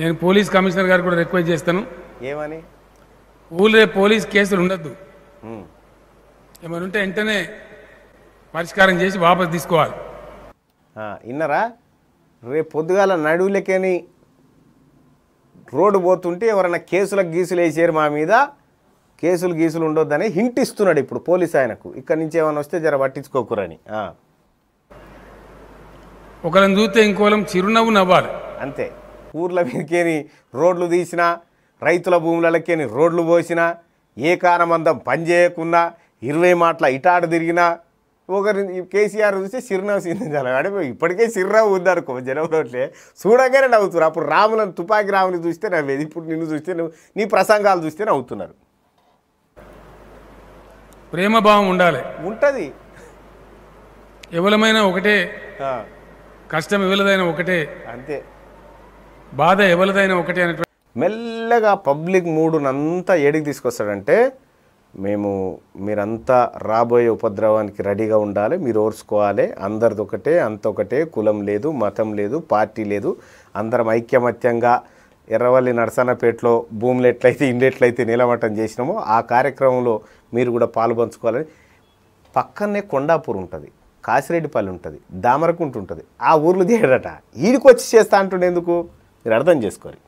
నేను police commissioner గారు కూడా రిక్వెస్ట్ చేస్తాను ఏమని ఊళ్ళే పోలీస్ కేసులు ఉండద్దు ఏమైనా ఉంటే వెంటనే పరిష్కారం చేసి వాపసు తీసుకోవాలి ఇన్నరా రేపు పొద్దుగాల నడువులకేని రోడ్డు పోతుంటే ఎవరైనా కేసులకు గీసులు వేసారు మా మీద కేసులు గీసులు ఉండొద్దని హింట్ ఇస్తున్నాడు ఇప్పుడు పోలీస్ ఆయనకు ఇక్కడ నుంచి ఏమైనా వస్తే జర పట్టించుకోకురని ఒకరిని చూస్తే ఇంకోలం చిరునవ్వు నవ్వాలి అంతే ఊర్ల మీదకేని రోడ్లు తీసినా రైతుల భూములకేని రోడ్లు పోసినా ఏ కారణమందం పని చేయకున్నా ఇరవై మాటల ఇటాడు తిరిగినా ఒకరి కేసీఆర్ చూస్తే చిరునవ్వు సిద్ధించాలి అంటే ఇప్పటికే చిరునవ్వు ఉందనుకో జనంలోట్లే చూడగానే నవ్వుతున్నారు అప్పుడు రాములను తుపాకి రాముని చూస్తే నవ్వేది ఇప్పుడు నిన్ను చూస్తే నువ్వు నీ ప్రసంగాలు చూస్తే నవ్వుతున్నారు ప్రేమభావం ఉండాలి ఉంటుంది ఎవలమైనా ఒకటే కష్టం ఎవరిదైనా ఒకటే అంతే బాధ ఎవరిదైనా ఒకటి అనేటువంటి మెల్లగా పబ్లిక్ మూడునంతా ఏడికి తీసుకొస్తాడంటే మేము మీరంతా రాబోయే ఉపద్రవానికి రెడీగా ఉండాలి మీరు ఓర్చుకోవాలి అందరిది ఒకటే అంత ఒకటే కులం లేదు మతం లేదు పార్టీ లేదు అందరం ఐక్యమత్యంగా ఎర్రవల్లి నరసన్నపేటలో భూములు ఎట్లయితే ఇండ్లు ఎట్లయితే చేసినామో ఆ కార్యక్రమంలో మీరు కూడా పాల్పంచుకోవాలని పక్కనే కొండాపూర్ ఉంటుంది కాసిరెడ్డిపల్లి ఉంటుంది దామరకుంట ఉంటుంది ఆ ఊర్లు చేయడట ఈడికి వచ్చి చేస్తా అంటుండే ఎందుకు మీరు అర్థం చేసుకోవాలి